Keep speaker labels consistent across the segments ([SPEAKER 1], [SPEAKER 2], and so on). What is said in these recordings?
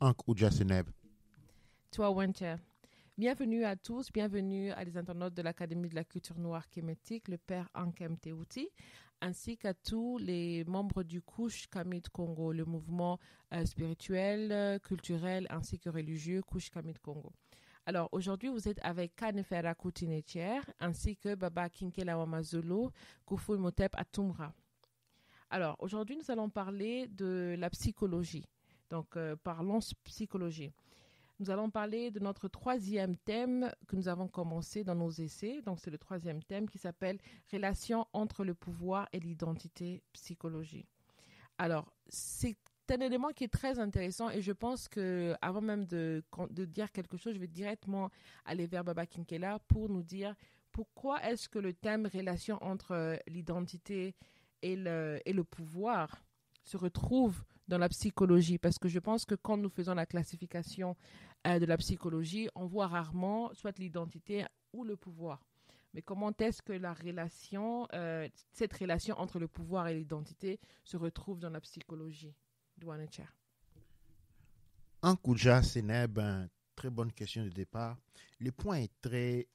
[SPEAKER 1] Ank
[SPEAKER 2] Bienvenue à tous, bienvenue à les internautes de l'Académie de la culture noire kémétique, le père Ankem Teouti, ainsi qu'à tous les membres du Kouch Kamit Congo, le mouvement euh, spirituel, culturel ainsi que religieux Kouch Kamit Congo. Alors aujourd'hui, vous êtes avec Kanefera Koutinetier, ainsi que Baba Kinkela Wamazulu, Motep Atumra. Alors, aujourd'hui, nous allons parler de la psychologie. Donc, euh, parlons psychologie. Nous allons parler de notre troisième thème que nous avons commencé dans nos essais. Donc, c'est le troisième thème qui s'appelle Relation entre le pouvoir et l'identité psychologie. Alors, c'est un élément qui est très intéressant et je pense que avant même de, de dire quelque chose, je vais directement aller vers Baba Kinkela pour nous dire pourquoi est-ce que le thème relation entre euh, l'identité et le, et le pouvoir se retrouvent dans la psychologie parce que je pense que quand nous faisons la classification euh, de la psychologie, on voit rarement soit l'identité ou le pouvoir. Mais comment est-ce que la relation, euh, cette relation entre le pouvoir et l'identité se retrouve dans la psychologie en
[SPEAKER 1] Ankouja Seneb, très bonne question de départ. Le point est très,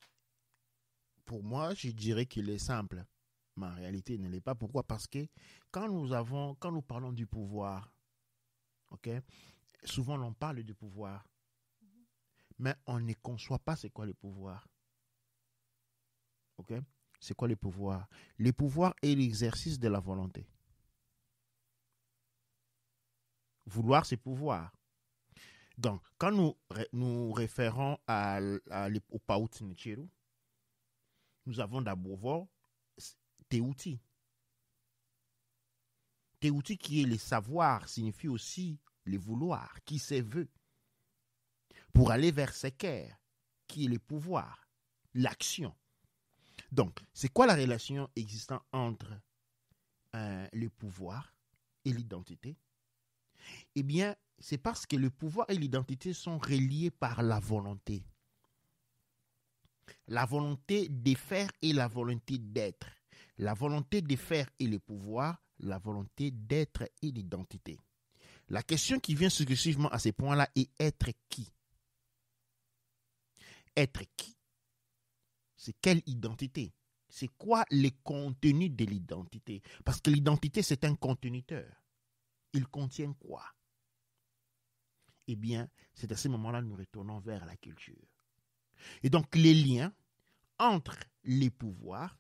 [SPEAKER 1] pour moi, je dirais qu'il est simple mais en réalité, il ne l'est pas. Pourquoi Parce que quand nous avons, quand nous parlons du pouvoir, ok, souvent l'on parle du pouvoir, mais on ne conçoit pas c'est quoi le pouvoir. Ok C'est quoi le pouvoir Le pouvoir est l'exercice de la volonté. Vouloir, c'est pouvoir. Donc, quand nous nous référons à, à, au nous avons d'abord tes outils. Tes outils qui est le savoir, signifie aussi le vouloir, qui se veut, pour aller vers ses cœurs, qui est le pouvoir, l'action. Donc, c'est quoi la relation existant entre euh, le pouvoir et l'identité Eh bien, c'est parce que le pouvoir et l'identité sont reliés par la volonté. La volonté de faire et la volonté d'être la volonté de faire et le pouvoir, la volonté d'être et l'identité. La question qui vient successivement à ces points-là est être qui Être qui C'est quelle identité C'est quoi le contenu de l'identité Parce que l'identité, c'est un conteniteur. Il contient quoi Eh bien, c'est à ce moment-là que nous retournons vers la culture. Et donc, les liens entre les pouvoirs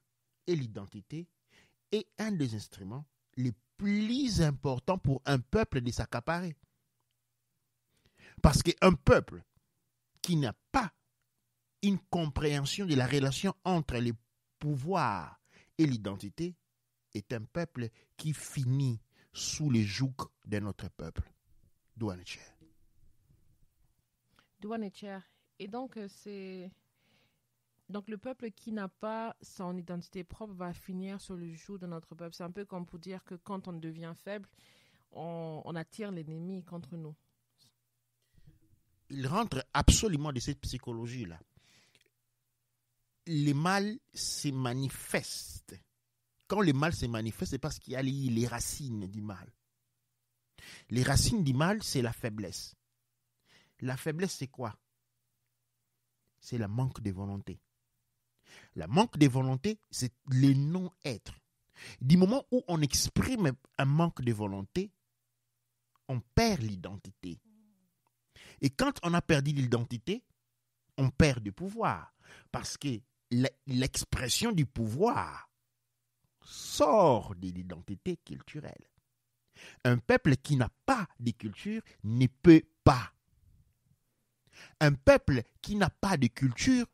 [SPEAKER 1] et l'identité est un des instruments les plus importants pour un peuple de s'accaparer. Parce qu'un peuple qui n'a pas une compréhension de la relation entre les pouvoirs et l'identité est un peuple qui finit sous les jougs de notre peuple. Douane chair.
[SPEAKER 2] Et donc, euh, c'est donc le peuple qui n'a pas son identité propre va finir sur le joug de notre peuple. C'est un peu comme pour dire que quand on devient faible, on, attire l'ennemi contre nous.
[SPEAKER 1] Il rentre absolument de cette psychologie-là. Le mal se manifeste. Quand le mal se manifeste, c'est parce qu'il y a les racines du mal. Les racines du mal, c'est la faiblesse. La faiblesse, c'est quoi C'est le manque de volonté. La manque de volonté, c'est le non-être. Du moment où on exprime un manque de volonté, on perd l'identité. Et quand on a perdu l'identité, on perd du pouvoir. Parce que l'expression du pouvoir sort de l'identité culturelle. Un peuple qui n'a pas de culture ne peut pas. Un peuple qui n'a pas de culture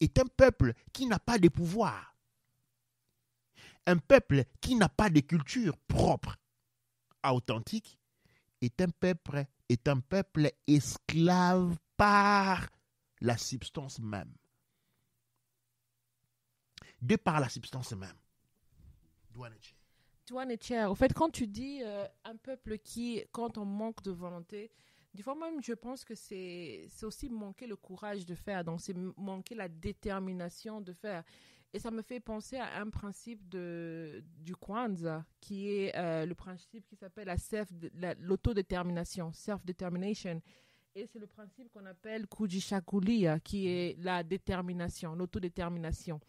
[SPEAKER 1] est un peuple qui n'a pas de pouvoir, un peuple qui n'a pas de culture propre, authentique, est un peuple, est un peuple esclave par la substance même. De par la substance même. Douane
[SPEAKER 2] Au fait, quand tu dis euh, un peuple qui, quand on manque de volonté, des fois même, je pense que c'est aussi manquer le courage de faire, donc c'est manquer la détermination de faire. Et ça me fait penser à un principe de, du Kwanzaa, qui est euh, le principe qui s'appelle la l'autodétermination, self-determination. Et c'est le principe qu'on appelle Kujishakulia, qui est la détermination, l'autodétermination.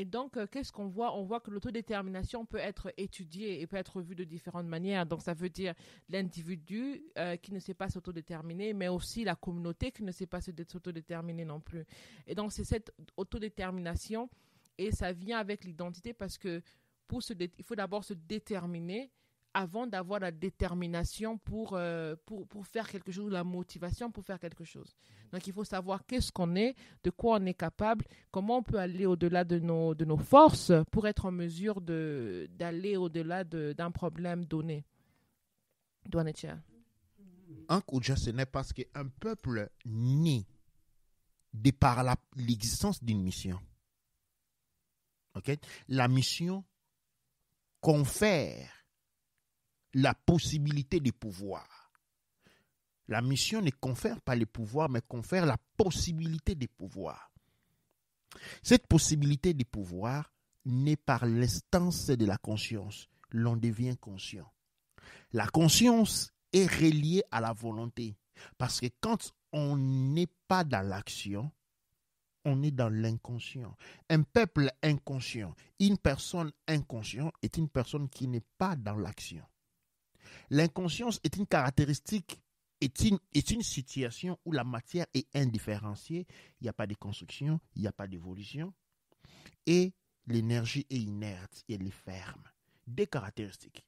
[SPEAKER 2] Et donc, euh, qu'est-ce qu'on voit On voit que l'autodétermination peut être étudiée et peut être vue de différentes manières. Donc, ça veut dire l'individu euh, qui ne sait pas s'autodéterminer, mais aussi la communauté qui ne sait pas s'autodéterminer non plus. Et donc, c'est cette autodétermination et ça vient avec l'identité parce que pour se il faut d'abord se déterminer avant d'avoir la détermination pour, euh, pour, pour, faire quelque chose, la motivation pour faire quelque chose. Mhm. Donc il faut savoir qu'est-ce qu'on est, de quoi on est capable, comment on peut aller au-delà de nos, de nos forces pour être en mesure de, d'aller au-delà de, d'un problème donné. Douanetia.
[SPEAKER 1] Un Kouja, ce n'est pas parce qu'un peuple nie de par la, l'existence d'une mission. ok La mission confère la possibilité de pouvoir. La mission ne confère pas le pouvoir, mais confère la possibilité de pouvoir. Cette possibilité de pouvoir naît par l'instance de la conscience. L'on devient conscient. La conscience est reliée à la volonté. Parce que quand on n'est pas dans l'action, on est dans l'inconscient. Un peuple inconscient, une personne inconsciente est une personne qui n'est pas dans l'action. L'inconscience est une caractéristique, est une, situation où la matière est indifférenciée, il n'y a pas de construction, il n'y a pas d'évolution, et l'énergie est inerte elle est ferme. des caractéristiques.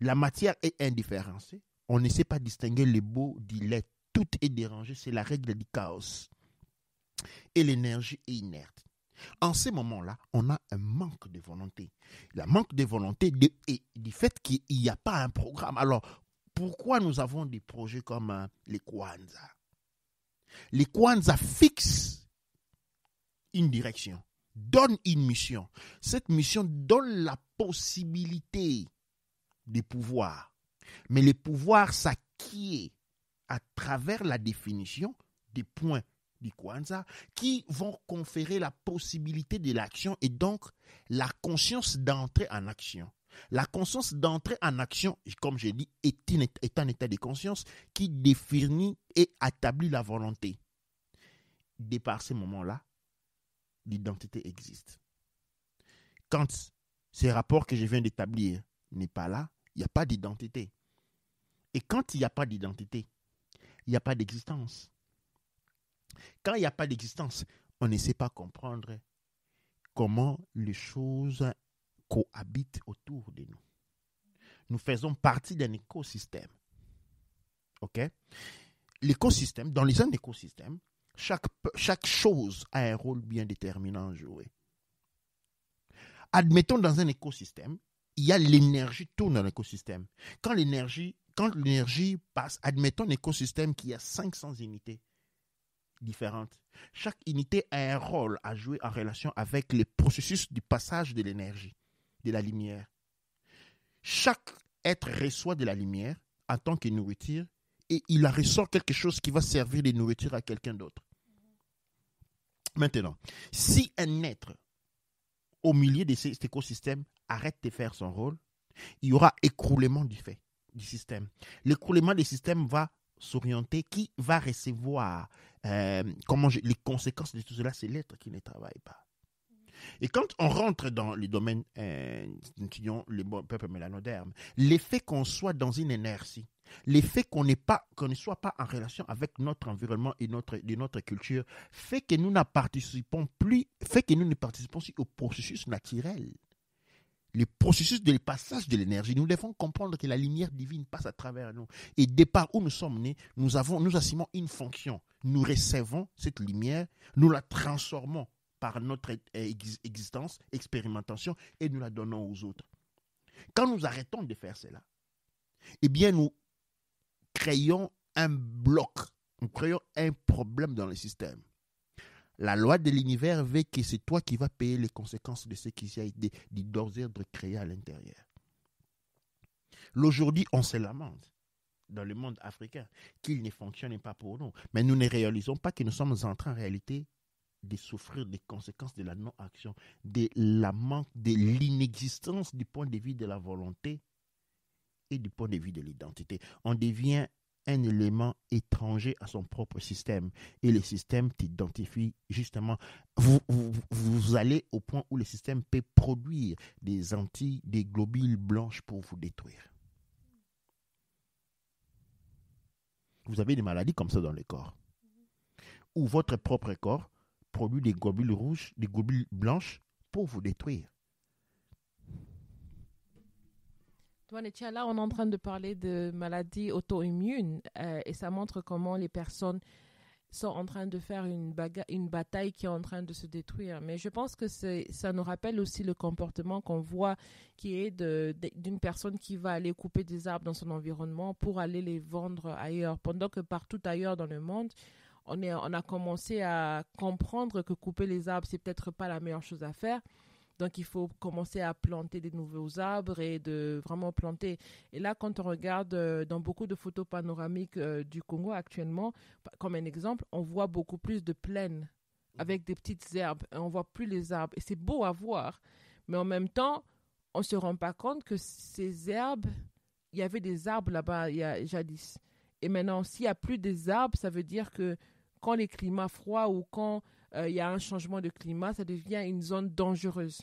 [SPEAKER 1] La matière est indifférenciée, on ne sait pas distinguer beau du laid, tout est dérangé, c'est la règle du chaos. Et l'énergie est inerte. En ce moment là on a un manque de volonté. Le manque de volonté du fait qu'il n'y a pas un programme. Alors, pourquoi nous avons des projets comme hein, les Kwanzaa Les Kwanza fixent une direction, donnent une mission. Cette mission donne la possibilité des pouvoirs. Mais les pouvoirs s'acquiert à travers la définition des points du Kwanzaa qui vont conférer la possibilité de l'action et donc la conscience d'entrer en action. La conscience d'entrer en action, comme je l'ai est, est un état de conscience qui définit et établit la volonté. Dès par ce moment là l'identité existe. Quand ce rapport que je viens d'établir n'est pas là, il n'y a pas d'identité. Et quand il n'y a pas d'identité, il n'y a pas d'existence. Quand il n'y a pas d'existence, on ne sait pas comprendre comment les choses cohabitent autour de nous. Nous faisons partie d'un écosystème. OK L'écosystème, dans les un écosystème, chaque, chaque chose a un rôle bien déterminant à jouer. Admettons dans un écosystème, il y a l'énergie tourne dans l'écosystème. Quand l'énergie quand l'énergie passe, admettons un écosystème qui a 500 unités différentes. Chaque unité a un rôle à jouer en relation avec le processus du passage de l'énergie, de la lumière. Chaque être reçoit de la lumière en tant que nourriture et il en ressort quelque chose qui va servir de nourriture à quelqu'un d'autre. Maintenant, si un être au milieu de cet écosystème arrête de faire son rôle, il y aura écroulement du fait du système. L'écroulement du système va s'orienter, qui va recevoir euh, comment les conséquences de tout cela, c'est l'être qui ne travaille pas. Et quand on rentre dans le domaine, euh, le peuple mélanoderme, l'effet qu'on soit dans une inertie, l'effet qu'on qu'on ne soit pas en relation avec notre environnement et notre, de notre culture, fait que nous participons plus, fait que nous ne participons plus au processus naturel le processus de passage de l'énergie. Nous devons comprendre que la lumière divine passe à travers nous. Et dès par où nous sommes nés, nous, avons, nous assumons une fonction. Nous recevons cette lumière, nous la transformons par notre euh, existence, expérimentation, et nous la donnons aux autres. Quand nous arrêtons de faire cela, eh bien, nous créons un bloc, nous créons un problème dans le système. La loi de l'univers veut que c'est toi qui vas payer les conséquences de ce qui a été dit de créé à l'intérieur. L'aujourd'hui, on se lamente dans le monde africain qu'il ne fonctionne pas pour nous. Mais nous ne réalisons pas que nous sommes en train, en réalité, de souffrir des conséquences de la non-action, de la manque, de l'inexistence du point de vue de la volonté et du point de vue de l'identité. On devient un élément étranger à son propre système. Et le système t'identifie justement. Vous, vous, allez au point où le système peut produire des antilles, des globules blanches pour vous détruire. Vous avez des maladies comme ça dans le corps. Où votre propre corps produit des globules rouges, des globules blanches pour vous détruire.
[SPEAKER 2] là, on est en train de parler de maladies auto-immunes euh, et ça montre comment les personnes sont en train de faire une, une bataille qui est en train de se détruire. Mais je pense que ça nous rappelle aussi le comportement qu'on voit qui est d'une personne qui va aller couper des arbres dans son environnement pour aller les vendre ailleurs. Pendant que partout ailleurs dans le monde, on, est, on a commencé à comprendre que couper les arbres, c'est peut-être pas la meilleure chose à faire. Donc il faut commencer à planter des nouveaux arbres et de vraiment planter. Et là, quand on regarde euh, dans beaucoup de photos panoramiques euh, du Congo actuellement, comme un exemple, on voit beaucoup plus de plaines mhm. avec des petites herbes et on voit plus les arbres. Et c'est beau à voir, mais en même temps, on ne se rend pas compte que ces herbes, il y avait des arbres là-bas il y a, jadis. Et maintenant, s'il n'y a plus des arbres, ça veut dire que quand les climats froids ou quand euh, il y a un changement de climat, ça devient une zone dangereuse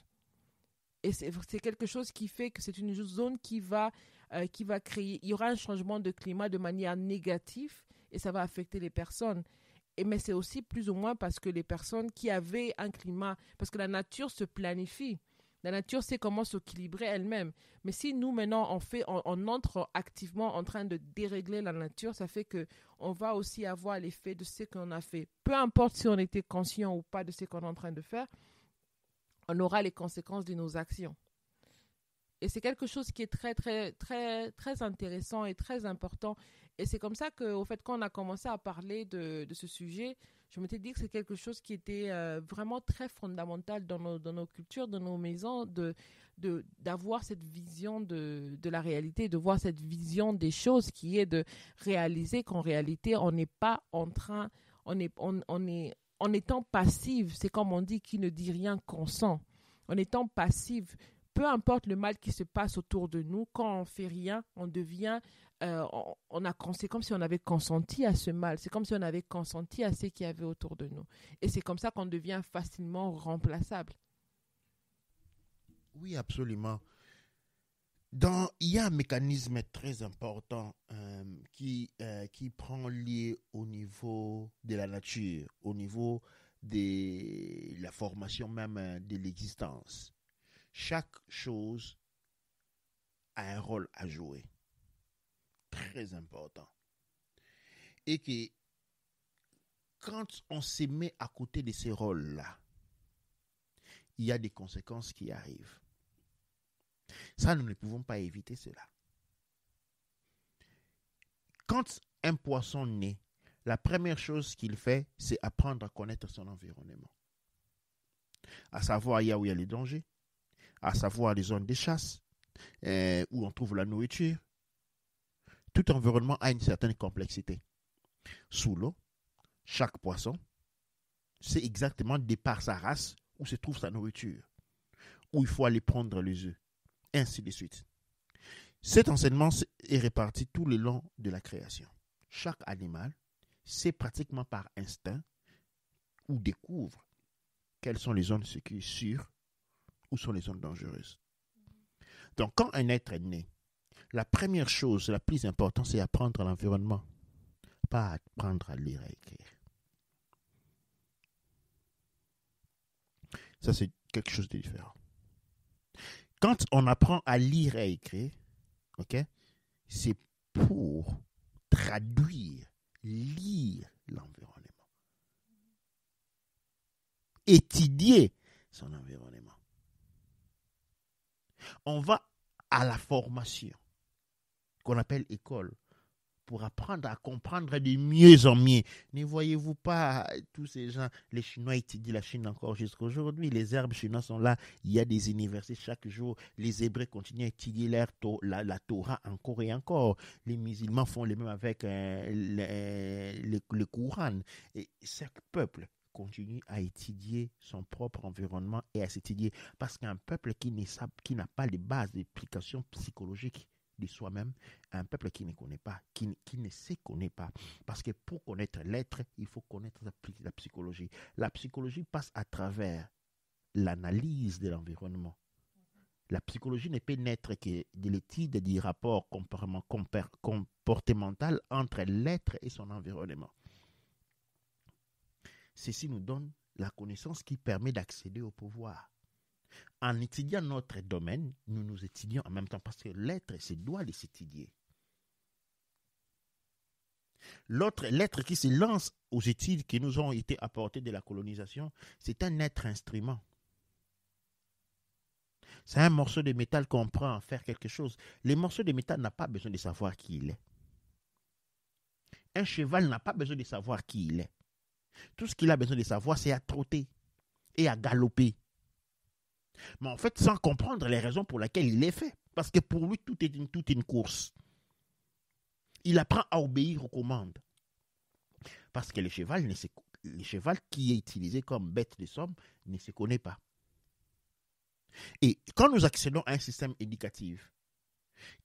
[SPEAKER 2] et c'est quelque chose qui fait que c'est une zone qui va, euh, qui va créer, il y aura un changement de climat de manière négative et ça va affecter les personnes. Et, mais c'est aussi plus ou moins parce que les personnes qui avaient un climat, parce que la nature se planifie. La nature sait comment s'équilibrer elle-même. Mais si nous, maintenant, on fait, on, entre activement en train de dérégler la nature, ça fait que on va aussi avoir l'effet de ce qu'on a fait. Peu importe si on était conscient ou pas de ce qu'on est en train de faire, on aura les conséquences de nos actions. Et c'est quelque chose qui est très, très, très, très intéressant et très important. Et c'est comme ça que, au fait, quand on a commencé à parler de, ce sujet, je m'étais dit que c'est quelque chose qui était euh, vraiment très fondamental dans nos, cultures, dans nos maisons, de d'avoir cette vision de, la réalité, de voir cette vision des choses qui est de réaliser qu'en réalité, on n'est pas en train, on est, on est, en étant passive, c'est comme on dit, qui ne dit rien consent. En étant passive, peu importe le mal qui se passe autour de nous, quand on fait rien, on devient, euh, on, a, c'est comme si on avait consenti à ce mal, c'est comme si on avait consenti à ce qu'il y avait autour de nous. Et c'est comme ça qu'on devient facilement remplaçable.
[SPEAKER 1] Oui, absolument il y a un mécanisme très important euh, qui, euh, qui prend lieu au niveau de la nature, au niveau de la formation même euh, de l'existence. Chaque chose a un rôle à jouer, très important. Et que quand on se met à côté de ces rôles-là, il y a des conséquences qui arrivent. Ça, nous ne pouvons pas éviter cela. Quand un poisson naît, la première chose qu'il fait, c'est apprendre à connaître son environnement. À savoir il où il y a les dangers, à savoir les zones de chasse, euh, où on trouve la nourriture. Tout environnement a une certaine complexité. Sous l'eau, chaque poisson sait exactement de par sa race où se trouve sa nourriture, où il faut aller prendre les œufs, ainsi de suite. Cet enseignement est réparti tout le long de la création. Chaque animal sait pratiquement par instinct ou découvre quelles sont les zones sûres ou sont les zones dangereuses. Donc quand un être est né, la première chose, la plus importante, c'est apprendre l'environnement, pas apprendre à lire et écrire. Ça, c'est quelque chose de différent quand on apprend à lire et à écrire, ok, c'est pour traduire, lire l'environnement, étudier son environnement. On va à la formation qu'on appelle école pour apprendre à comprendre de mieux en mieux. Ne voyez-vous pas tous ces gens, les Chinois étudient la Chine encore jusqu'à aujourd'hui, les herbes chinoises sont là, il y a des universités chaque jour, les Hébreux continuent à étudier la, Torah encore et encore, les musulmans font le même avec euh, le, le, Coran, et chaque peuple continue à étudier son propre environnement et à s'étudier. Parce qu'un peuple qui n'a pas les bases d'application psychologique de soi-même un peuple qui ne connaît pas, qui, qui ne se connaît pas. Parce que pour connaître l'être, il faut connaître la psychologie. La psychologie passe à travers l'analyse de l'environnement. La psychologie ne peut naître que de l'étude du rapport comportemental entre l'être et son environnement. Ceci nous donne la connaissance qui permet d'accéder au pouvoir. En étudiant notre domaine, nous nous étudions en même temps parce que l'être se doit de s'étudier. L'autre, l'être qui se lance aux études qui nous ont été apportées de la colonisation, c'est un être instrument. C'est un morceau de métal qu'on prend à faire quelque chose. Les morceaux de métal n'a pas besoin de savoir qui il est. Un cheval n'a pas besoin de savoir qui il est. Tout ce qu'il a besoin de savoir, c'est à trotter et à galoper mais en fait sans comprendre les raisons pour lesquelles il est fait. Parce que pour lui, tout est une, une course. Il apprend à obéir aux commandes. Parce que le cheval, le cheval qui est utilisé comme bête de somme ne se connaît pas. Et quand nous accédons à un système éducatif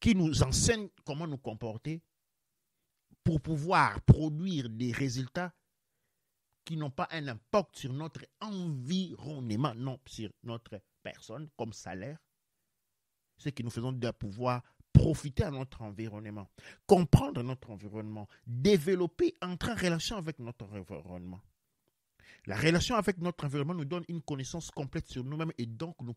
[SPEAKER 1] qui nous enseigne comment nous comporter pour pouvoir produire des résultats qui n'ont pas un impact sur notre environnement, non, sur notre personne comme salaire, ce que nous faisons de pouvoir profiter à notre environnement, comprendre notre environnement, développer, entrer en relation avec notre environnement. La relation avec notre environnement nous donne une connaissance complète sur nous-mêmes et donc nous,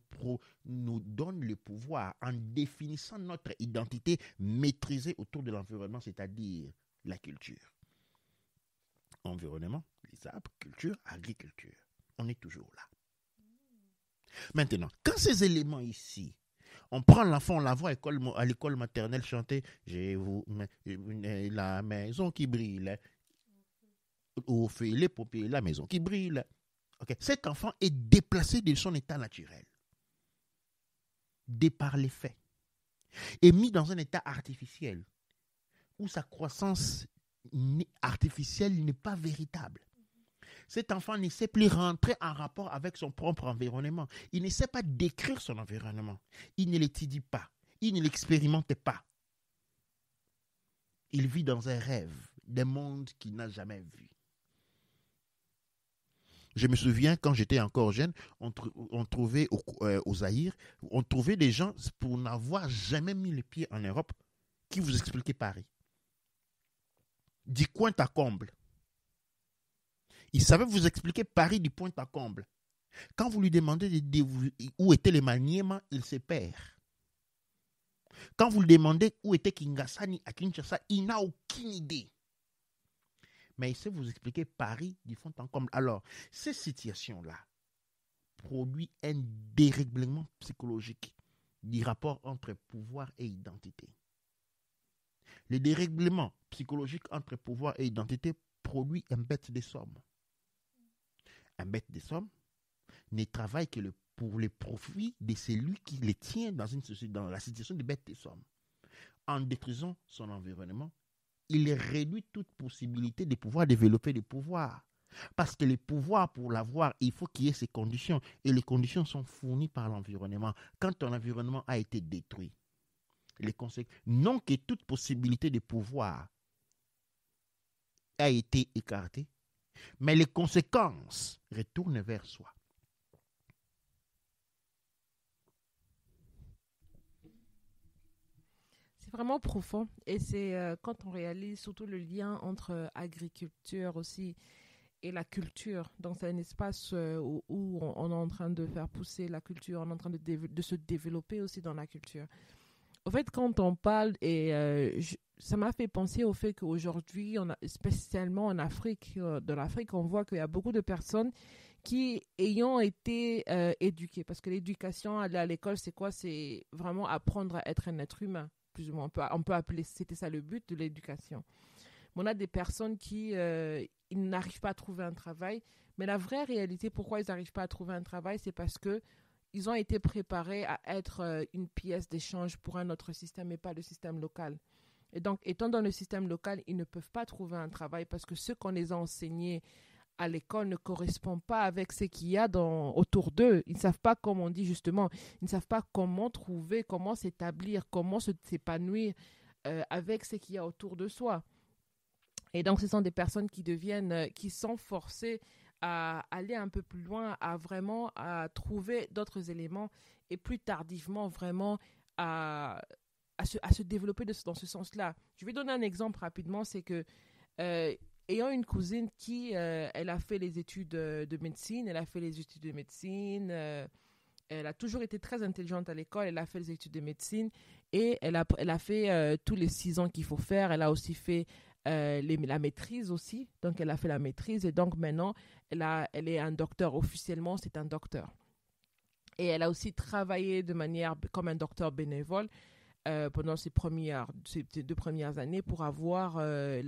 [SPEAKER 1] nous donne le pouvoir en définissant notre identité maîtrisée autour de l'environnement, c'est-à-dire la culture. Environnement, les arbres, culture, agriculture. On est toujours là. Maintenant, quand ces éléments ici, on prend l'enfant, on la voit à l'école maternelle chanter J'ai vous euh, la maison qui brille. Au les la maison qui brille. Cet enfant est déplacé de son état naturel, départ par les faits, et mis dans un état artificiel, où sa croissance artificielle n'est pas véritable cet enfant ne sait plus rentrer en rapport avec son propre environnement. Il ne sait pas décrire son environnement. Il ne l'étudie pas. Il ne l'expérimente pas. Il vit dans un rêve, des monde qu'il n'a jamais vu. Je me souviens quand j'étais encore jeune, on, trouvait au, euh, on trouvait des gens pour n'avoir jamais mis les pieds en Europe qui vous expliquaient Paris. Du coin à comble. Il savait vous expliquer Paris du point à comble. Quand vous lui demandez où étaient les maniements, il se perd. Quand vous lui demandez où était Kingasani à Kinshasa, il n'a aucune idée. Mais il sait vous expliquer Paris du point en comble. Alors, ces situations-là produit un dérèglement psychologique du rapport entre pouvoir et identité. Le dérèglement psychologique entre pouvoir et identité produit un bête des somme. Un bête des sommes ne travaille que pour le profit de celui qui les tient dans, la situation de bête des sommes. En détruisant son environnement, il réduit toute possibilité de pouvoir développer des pouvoirs. Parce que les pouvoirs, pour l'avoir, il faut qu'il y ait ces conditions. Et les conditions sont fournies par l'environnement. Quand ton environnement a été détruit, les conséquences, non que toute possibilité de pouvoir a été écartée, mais les conséquences retournent vers soi.
[SPEAKER 2] C'est vraiment profond et c'est euh, quand on réalise surtout le lien entre euh, agriculture aussi et la culture. Donc c'est un espace euh, où, on, est en train de faire pousser la culture, on est en train de se développer aussi dans la culture. En fait, quand on parle, et euh, ça m'a fait penser au fait qu'aujourd'hui, spécialement en Afrique, euh, de l'Afrique, on voit qu'il y a beaucoup de personnes qui, ayant été euh, éduquées, parce que l'éducation, à l'école, c'est quoi C'est vraiment apprendre à être un être humain, plus ou moins. On peut, on peut appeler, c'était ça le but de l'éducation. on a des personnes qui ils n'arrivent pas à trouver un travail, mais la vraie réalité, pourquoi ils n'arrivent pas à trouver un travail, c'est parce que ils ont été préparés à être euh, une pièce d'échange pour un autre système et pas le système local. Et donc, étant dans le système local, ils ne peuvent pas trouver un travail parce que ce qu'on les a enseignés à l'école ne correspond pas avec ce qu'il y a dans, autour d'eux. Ils ne savent pas, comme on dit justement, ils ne savent pas comment trouver, comment s'établir, comment s'épanouir euh, avec ce qu'il y a autour de soi. Et donc, ce sont des personnes qui deviennent, euh, qui sont forcées à aller un peu plus loin, à vraiment à trouver d'autres éléments et plus tardivement vraiment à, à, se, à se développer dans ce sens-là. Je vais donner un exemple rapidement, c'est que euh, ayant une cousine qui, euh, elle a fait les études de médecine, elle a fait les études de médecine, euh, elle a toujours été très intelligente à l'école, elle a fait les études de médecine et elle a, elle a fait tous les six ans qu'il faut faire, elle a aussi fait euh, la maîtrise aussi. Donc, elle a fait la maîtrise et donc maintenant, elle, elle est un docteur. Officiellement, c'est un docteur. Et elle a aussi travaillé de manière comme un docteur bénévole euh, pendant ses, premières, deux premières années pour, avoir, euh,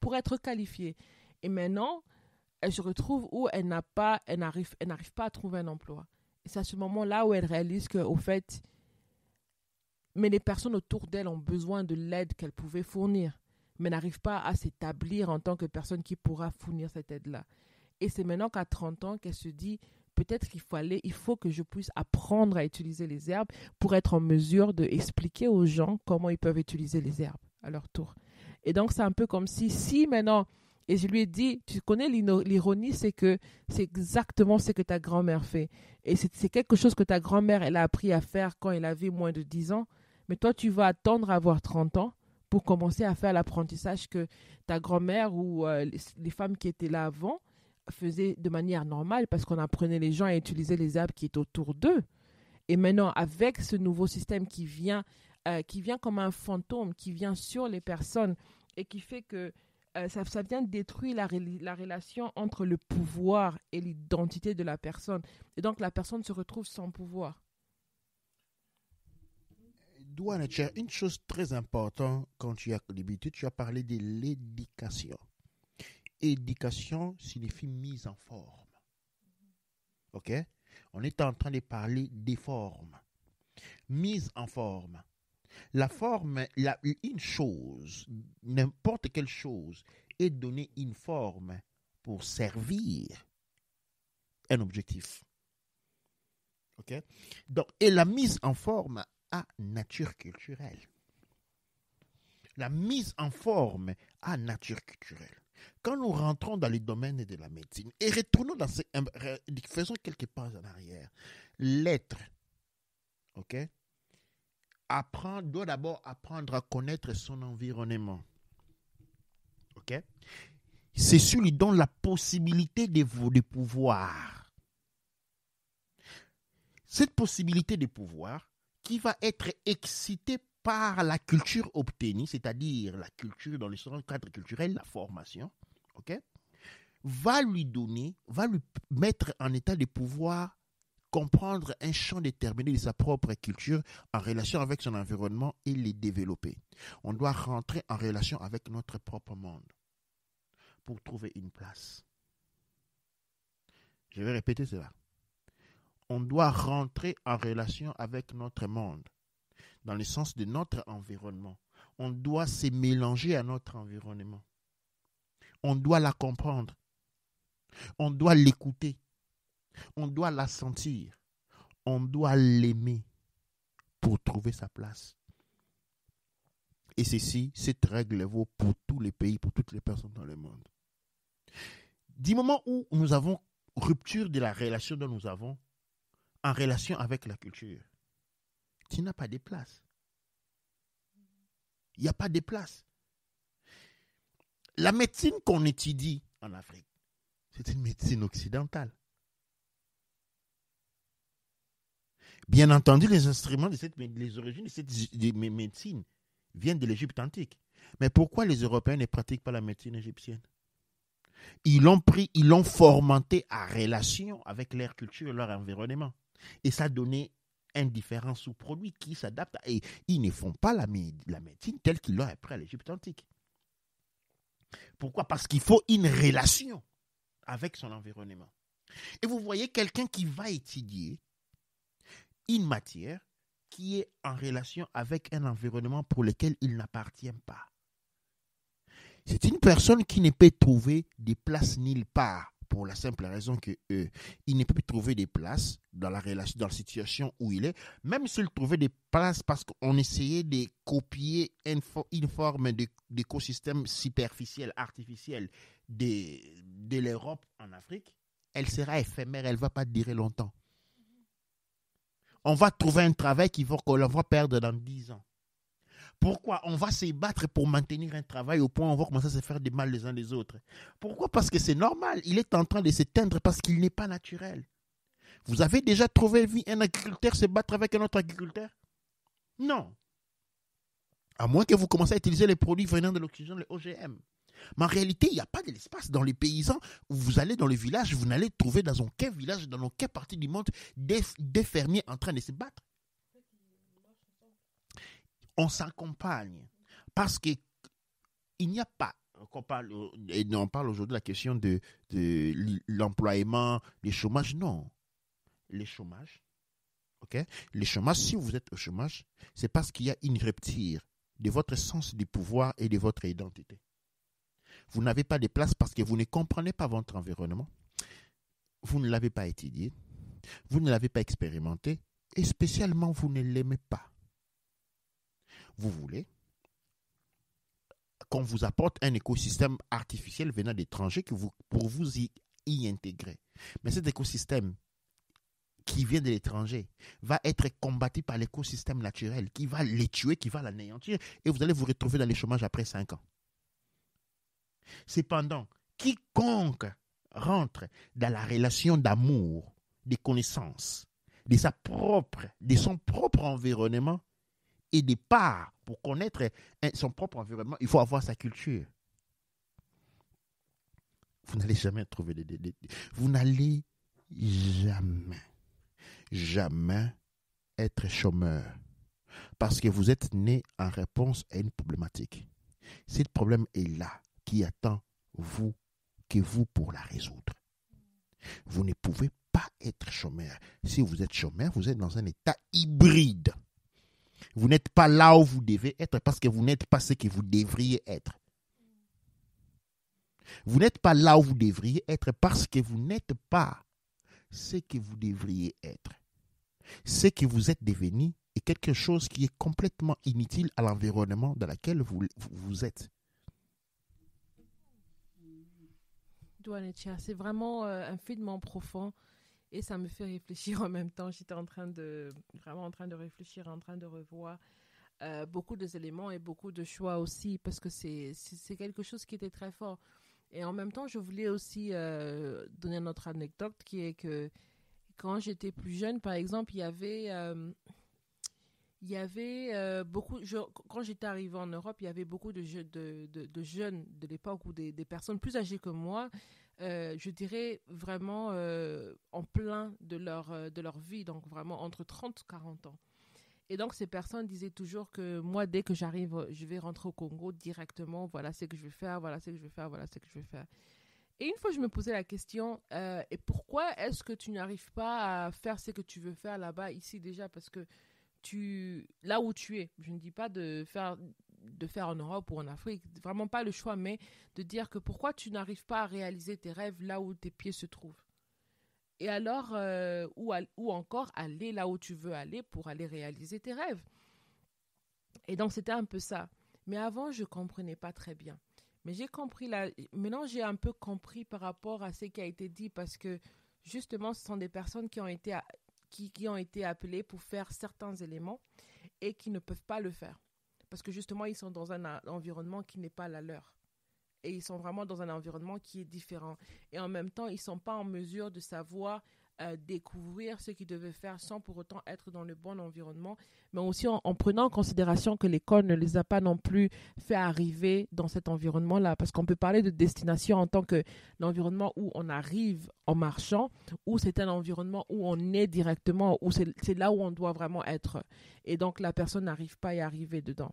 [SPEAKER 2] pour être qualifiée. Et maintenant, elle se retrouve où elle n'a pas, elle n'arrive, elle n'arrive pas à trouver un emploi. c'est à ce moment-là où elle réalise que, au fait, mais les personnes autour d'elle ont besoin de l'aide qu'elle pouvait fournir mais n'arrive pas à s'établir en tant que personne qui pourra fournir cette aide-là. Et c'est maintenant qu'à 30 ans qu'elle se dit, peut-être qu'il faut aller, il faut que je puisse apprendre à utiliser les herbes pour être en mesure d'expliquer expliquer aux gens comment ils peuvent utiliser les herbes à leur tour. Et donc, c'est un peu comme si, si maintenant, et je lui ai dit, tu connais l'ironie, c'est que c'est exactement ce que ta grand-mère fait. Et c'est quelque chose que ta grand-mère, elle a appris à faire quand elle avait moins de 10 ans. Mais toi, tu vas attendre à avoir 30 ans pour commencer à faire l'apprentissage que ta grand-mère ou euh, les femmes qui étaient là avant faisaient de manière normale parce qu'on apprenait les gens à utiliser les arbres qui étaient autour d'eux. Et maintenant, avec ce nouveau système qui vient, euh, qui vient comme un fantôme, qui vient sur les personnes et qui fait que euh, ça, vient détruire la, la, relation entre le pouvoir et l'identité de la personne. Et donc la personne se retrouve sans pouvoir.
[SPEAKER 1] Douane, une chose très importante quand tu as débuté tu as parlé de l'éducation. Éducation signifie mise en forme. OK On est en train de parler des formes. Mise en forme. La forme, la, une chose, n'importe quelle chose, est donnée une forme pour servir un objectif. OK Donc, et la mise en forme à nature culturelle. La mise en forme à nature culturelle. Quand nous rentrons dans les domaines de la médecine et retournons dans ces. Euh, euh, faisons quelques pas en arrière. L'être, ok, apprend, doit d'abord apprendre à connaître son environnement. Ok C'est celui dont la possibilité de, de pouvoir. Cette possibilité de pouvoir qui va être excité par la culture obtenue, c'est-à-dire la culture dans le cadre culturel, la formation, ok, va lui donner, va lui mettre en état de pouvoir comprendre un champ déterminé de sa propre culture en relation avec son environnement et les développer. On doit rentrer en relation avec notre propre monde pour trouver une place. Je vais répéter cela on doit rentrer en relation avec notre monde, dans le sens de notre environnement. On doit se mélanger à notre environnement. On doit la comprendre. On doit l'écouter. On doit la sentir. On doit l'aimer pour trouver sa place. Et ceci, cette règle vaut pour tous les pays, pour toutes les personnes dans le monde. Du moment où nous avons rupture de la relation dont nous avons en relation avec la culture, tu n'as pas de place. Il n'y a pas de place. La médecine qu'on étudie en Afrique, c'est une médecine occidentale. Bien entendu, les instruments de cette, les origines de cette médecine viennent de l'Égypte antique. Mais pourquoi les Européens ne pratiquent pas la médecine égyptienne Ils l'ont pris, ils l'ont formenté à relation avec leur culture et leur environnement. Et ça donnait un différent sous-produit qui s'adapte. Et ils ne font pas la, médecine telle qu'ils l'ont après à l'Égypte antique. Pourquoi Parce qu'il faut une relation avec son environnement. Et vous voyez quelqu'un qui va étudier une matière qui est en relation avec un environnement pour lequel il n'appartient pas. C'est une personne qui ne peut trouver des places nulle part pour la simple raison que euh, il ne peut plus trouver des places dans la relation, dans la situation où il est, même s'il trouvait des places parce qu'on essayait de copier une, forme d'écosystème superficiel, artificiel de, de l'Europe en Afrique, elle sera éphémère, elle ne va pas durer longtemps. On va trouver un travail qu'on va, qu'on va perdre dans dix ans. Pourquoi on va se battre pour maintenir un travail au point où on va commencer à se faire du mal les uns les autres Pourquoi Parce que c'est normal. Il est en train de s'éteindre parce qu'il n'est pas naturel. Vous avez déjà trouvé un agriculteur se battre avec un autre agriculteur Non. À moins que vous commencez à utiliser les produits venant de l'oxygène, les OGM. Mais en réalité, il n'y a pas de l'espace dans les paysans. Vous allez dans le village, vous n'allez trouver dans aucun village, dans aucune partie du monde, des fermiers en train de se battre on s'accompagne. Parce que il n'y a pas, parle, euh, on parle aujourd'hui de la question de, de l'employement, le chômage, non. Le chômage, ok Le chômage, si vous êtes au chômage, c'est parce qu'il y a une rupture de votre sens du pouvoir et de votre identité. Vous n'avez pas de place parce que vous ne comprenez pas votre environnement. Vous ne l'avez pas étudié. Vous ne l'avez pas expérimenté. Et spécialement, vous ne l'aimez pas vous voulez, qu'on vous apporte un écosystème artificiel venant d'étrangers pour vous y, intégrer. Mais cet écosystème qui vient de l'étranger va être combattu par l'écosystème naturel qui va les tuer, qui va l'anéantir et vous allez vous retrouver dans le chômage après cinq ans. Cependant, quiconque rentre dans la relation d'amour, des connaissances, de, sa propre, de son propre environnement, et des parts. Pour connaître son propre environnement, il faut avoir sa culture. Vous n'allez jamais trouver des... vous n'allez jamais, jamais être chômeur. Parce que vous êtes né en réponse à une problématique. Cet problème est là, qui attend vous, que vous pour la résoudre. Vous ne pouvez pas être chômeur. Si vous êtes chômeur, vous êtes dans un état hybride. Vous n'êtes pas là où vous devez être parce que vous n'êtes pas ce que vous devriez être. Vous n'êtes pas là où vous devriez être parce que vous n'êtes pas ce que vous devriez être. Ce que vous êtes devenu est quelque chose qui est complètement inutile à l'environnement dans lequel vous, vous êtes.
[SPEAKER 2] C'est vraiment euh, un film profond et ça me fait réfléchir en même temps. J'étais en train de, vraiment en train de réfléchir, en train de revoir euh, beaucoup des éléments et beaucoup de choix aussi, parce que c'est, c'est quelque chose qui était très fort. Et en même temps, je voulais aussi euh, donner notre anecdote qui est que quand j'étais plus jeune, par exemple, il y avait, euh, il y avait beaucoup. quand j'étais arrivée en Europe, il y avait beaucoup de, de, jeunes de l'époque ou des, des, personnes plus âgées que moi euh, je dirais vraiment euh, en plein de leur, euh, de leur vie, donc vraiment entre 30 et 40 ans. Et donc ces personnes disaient toujours que moi, dès que j'arrive, je vais rentrer au Congo directement, voilà ce que je vais faire, voilà ce que je vais faire, voilà ce que je vais faire. Et une fois, je me posais la question, et pourquoi est-ce que tu n'arrives pas à faire ce que tu veux faire là-bas, ici déjà Parce que tu, là où tu es, je ne dis pas de faire de faire en Europe ou en Afrique, vraiment pas le choix, mais de dire que pourquoi tu n'arrives pas à réaliser tes rêves là où tes pieds se trouvent. Et alors, euh, ou, encore aller là où tu veux aller pour aller réaliser tes rêves. Et donc, c'était un peu ça. Mais avant, je ne comprenais pas très bien. Mais j'ai compris là. Maintenant, j'ai un peu compris par rapport à ce qui a été dit parce que justement, ce sont des personnes qui ont été, qui, qui ont été appelées pour faire certains éléments et qui ne peuvent pas le faire parce que justement, ils sont dans un environnement qui n'est pas la leur. Et ils sont vraiment dans un environnement qui est différent. Et en même temps, ils ne sont pas en mesure de savoir euh, découvrir ce qu'ils devaient faire sans pour autant être dans le bon environnement, mais aussi en, prenant en considération que l'école ne les a pas non plus fait arriver dans cet environnement-là, parce qu'on peut parler de destination en tant que l'environnement où on arrive en marchant, ou c'est un environnement où on est directement, où c'est là où on doit vraiment être. Et donc la personne n'arrive pas à y arriver dedans.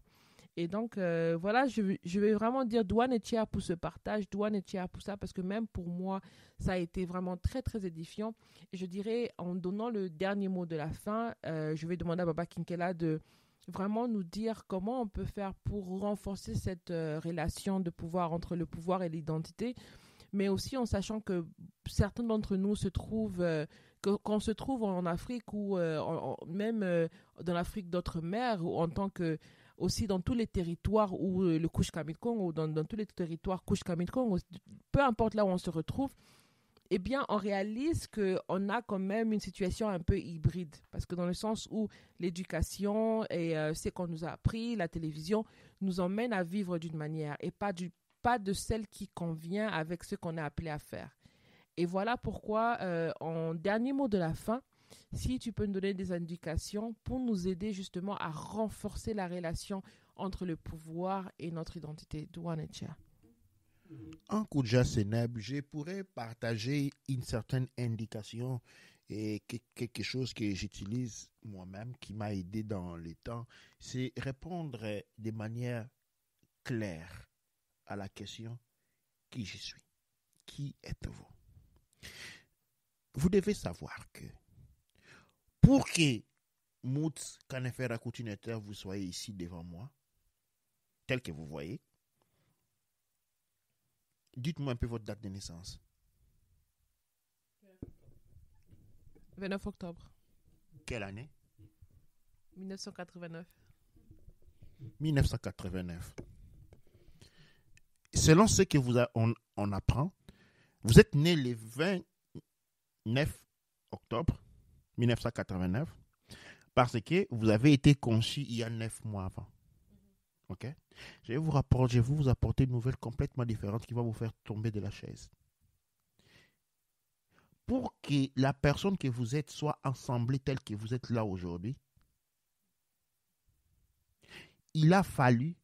[SPEAKER 2] Et donc, euh, voilà, je, je, vais vraiment dire douane et tiers pour ce partage, douane et tiers pour ça, parce que même pour moi, ça a été vraiment très, très édifiant. Et je dirais, en donnant le dernier mot de la fin, euh, je vais demander à Baba Kinkela de vraiment nous dire comment on peut faire pour renforcer cette euh, relation de pouvoir entre le pouvoir et l'identité, mais aussi en sachant que certains d'entre nous se trouvent qu'on se trouve en Afrique ou même dans l'Afrique d'autres mers ou en tant que aussi dans tous les territoires où euh, le kamikong, ou dans, dans, tous les territoires kamikong, peu importe là où on se retrouve, eh bien, on réalise qu'on a quand même une situation un peu hybride. Parce que dans le sens où l'éducation et euh, ce qu'on nous a appris, la télévision, nous emmène à vivre d'une manière et pas, du, pas de celle qui convient avec ce qu'on est appelé à faire. Et voilà pourquoi, euh, en dernier mot de la fin, si tu peux nous donner des indications pour nous aider justement à renforcer la relation entre le pouvoir et notre identité.
[SPEAKER 1] En Kouja Seneb, je pourrais partager une certaine indication et quelque chose que j'utilise moi-même qui m'a aidé dans les temps, c'est répondre de manière claire à la question qui je suis, qui êtes-vous. Vous devez savoir que pour que Moutz Kanefera Akoutineta, vous soyez ici devant moi, tel que vous voyez, dites-moi un peu votre date de naissance.
[SPEAKER 2] 29 octobre. Quelle année 1989.
[SPEAKER 1] 1989. Selon ce que vous apprend, vous êtes né le 29 octobre 1989 parce que vous avez été conçu il y a neuf mois avant. OK Je vais vous rapporter, je vous apporter une nouvelle complètement différente qui va vous faire tomber de la chaise. Pour que la personne que vous êtes soit assemblée telle que vous êtes là aujourd'hui, il a fallu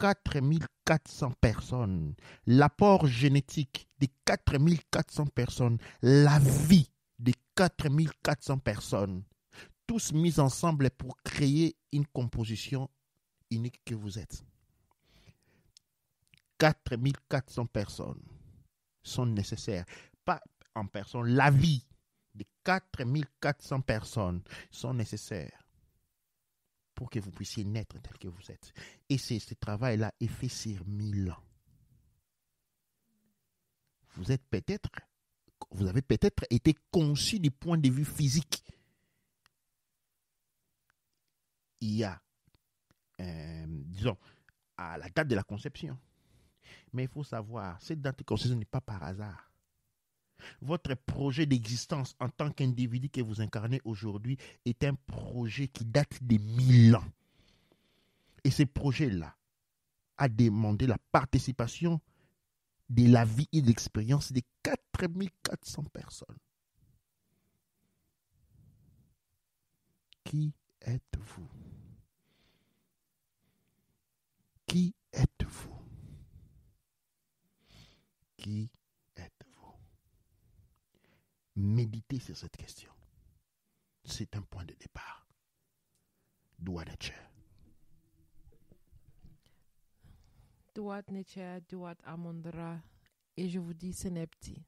[SPEAKER 1] 4400 personnes, l'apport génétique de 4400 personnes, la vie 4400 personnes, tous mis ensemble pour créer une composition unique que vous êtes. 4400 personnes sont nécessaires, pas en personne, la vie de 4400 personnes sont nécessaires pour que vous puissiez naître tel que vous êtes. Et ce travail-là est fait sur mille ans. Vous êtes peut-être vous avez peut-être été conçu du point de vue physique. Il y a, euh, disons, à la date de la conception. Mais il faut savoir, cette date de conception n'est pas par hasard. Votre projet d'existence en tant qu'individu que vous incarnez aujourd'hui est un projet qui date des mille ans. Et ce projet-là a demandé la participation de la vie et de l'expérience de 4400 personnes. Qui êtes-vous Qui êtes-vous Qui êtes-vous Méditez sur cette question. C'est un point de départ. doit chair.
[SPEAKER 2] Duat Nechea, Duat Amundra, et je vous dis petit.